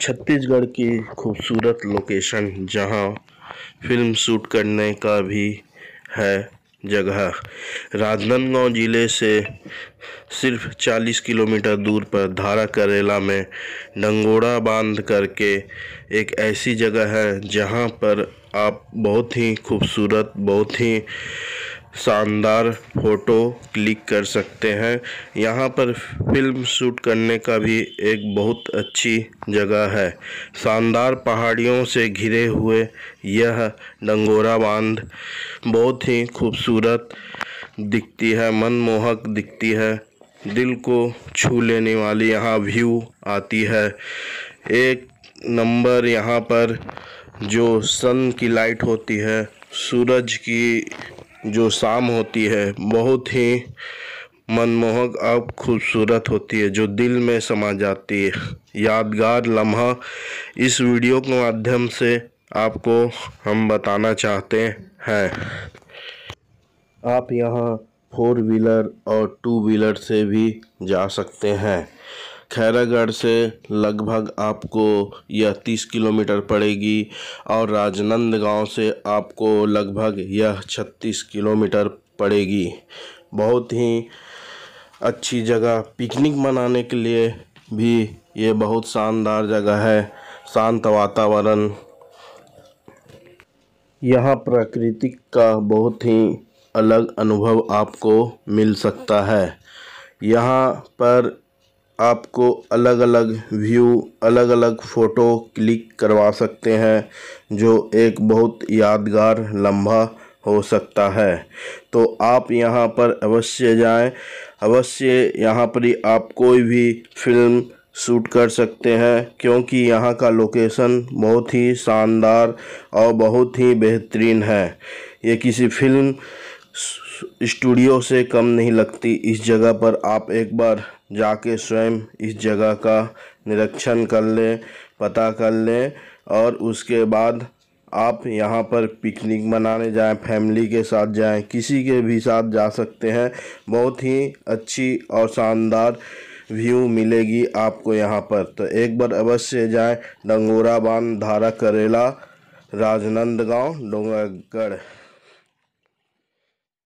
छत्तीसगढ़ की खूबसूरत लोकेशन जहाँ फिल्म शूट करने का भी है जगह राजनांदगांव ज़िले से सिर्फ 40 किलोमीटर दूर पर धारा करेला में डंगोड़ा बांध करके एक ऐसी जगह है जहाँ पर आप बहुत ही खूबसूरत बहुत ही शानदार फ़ोटो क्लिक कर सकते हैं यहाँ पर फ़िल्म शूट करने का भी एक बहुत अच्छी जगह है शानदार पहाड़ियों से घिरे हुए यह डंगोरा बांध बहुत ही खूबसूरत दिखती है मनमोहक दिखती है दिल को छू लेने वाली यहाँ व्यू आती है एक नंबर यहाँ पर जो सन की लाइट होती है सूरज की जो शाम होती है बहुत ही मनमोहक और खूबसूरत होती है जो दिल में समा जाती है यादगार लम्हा इस वीडियो के माध्यम से आपको हम बताना चाहते हैं आप यहाँ फोर व्हीलर और टू व्हीलर से भी जा सकते हैं खैरागढ़ से लगभग आपको यह तीस किलोमीटर पड़ेगी और राजनंदगांव से आपको लगभग यह छत्तीस किलोमीटर पड़ेगी बहुत ही अच्छी जगह पिकनिक मनाने के लिए भी ये बहुत शानदार जगह है शांत वातावरण यहाँ प्राकृतिक का बहुत ही अलग अनुभव आपको मिल सकता है यहाँ पर आपको अलग अलग व्यू अलग अलग फ़ोटो क्लिक करवा सकते हैं जो एक बहुत यादगार लम्हा हो सकता है तो आप यहाँ पर अवश्य जाएं अवश्य यहाँ पर ही आप कोई भी फिल्म शूट कर सकते हैं क्योंकि यहाँ का लोकेशन बहुत ही शानदार और बहुत ही बेहतरीन है ये किसी फिल्म स्टूडियो से कम नहीं लगती इस जगह पर आप एक बार जाके स्वयं इस जगह का निरीक्षण कर लें पता कर लें और उसके बाद आप यहाँ पर पिकनिक मनाने जाएं फैमिली के साथ जाएं किसी के भी साथ जा सकते हैं बहुत ही अच्छी और शानदार व्यू मिलेगी आपको यहाँ पर तो एक बार अवश्य जाएं डंगोरा बांध धारा करेला राजनंदगांव डोंगरगढ़